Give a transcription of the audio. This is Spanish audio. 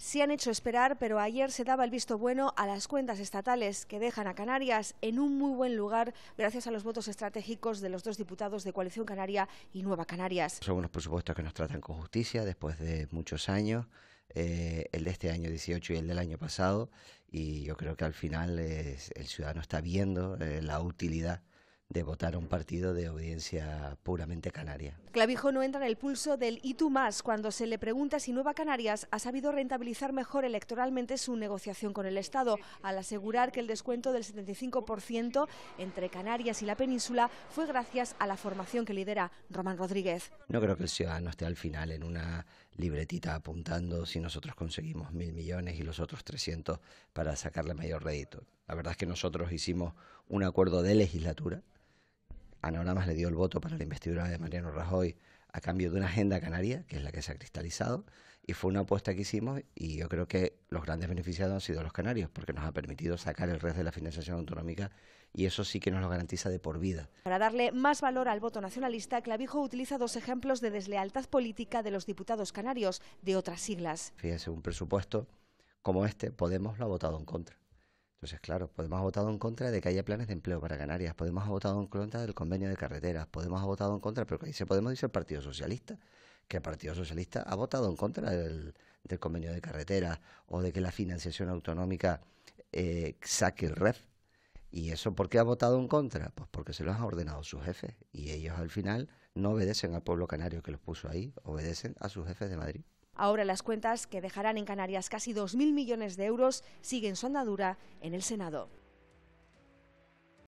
Se han hecho esperar, pero ayer se daba el visto bueno a las cuentas estatales que dejan a Canarias en un muy buen lugar gracias a los votos estratégicos de los dos diputados de Coalición Canaria y Nueva Canarias. Son unos presupuestos que nos tratan con justicia después de muchos años, eh, el de este año 18 y el del año pasado, y yo creo que al final el ciudadano está viendo eh, la utilidad de votar un partido de audiencia puramente canaria. Clavijo no entra en el pulso del y tú más cuando se le pregunta si Nueva Canarias ha sabido rentabilizar mejor electoralmente su negociación con el Estado, al asegurar que el descuento del 75% entre Canarias y la península fue gracias a la formación que lidera Román Rodríguez. No creo que el ciudadano esté al final en una libretita apuntando si nosotros conseguimos mil millones y los otros 300 para sacarle mayor rédito. La verdad es que nosotros hicimos un acuerdo de legislatura más le dio el voto para la investidura de Mariano Rajoy a cambio de una agenda canaria, que es la que se ha cristalizado, y fue una apuesta que hicimos y yo creo que los grandes beneficiados han sido los canarios, porque nos ha permitido sacar el red de la financiación autonómica y eso sí que nos lo garantiza de por vida. Para darle más valor al voto nacionalista, Clavijo utiliza dos ejemplos de deslealtad política de los diputados canarios de otras siglas. Fíjese, un presupuesto como este, Podemos lo ha votado en contra. Entonces, claro, podemos ha votado en contra de que haya planes de empleo para Canarias, podemos ha votado en contra del convenio de carreteras, podemos ha votado en contra, pero ahí se podemos decir el Partido Socialista, que el Partido Socialista ha votado en contra del, convenio de carreteras o de que la financiación autonómica eh, saque el REF. ¿Y eso por qué ha votado en contra? Pues porque se lo han ordenado sus jefes y ellos al final no obedecen al pueblo canario que los puso ahí, obedecen a sus jefes de Madrid. Ahora las cuentas que dejarán en Canarias casi 2.000 millones de euros siguen su andadura en el Senado.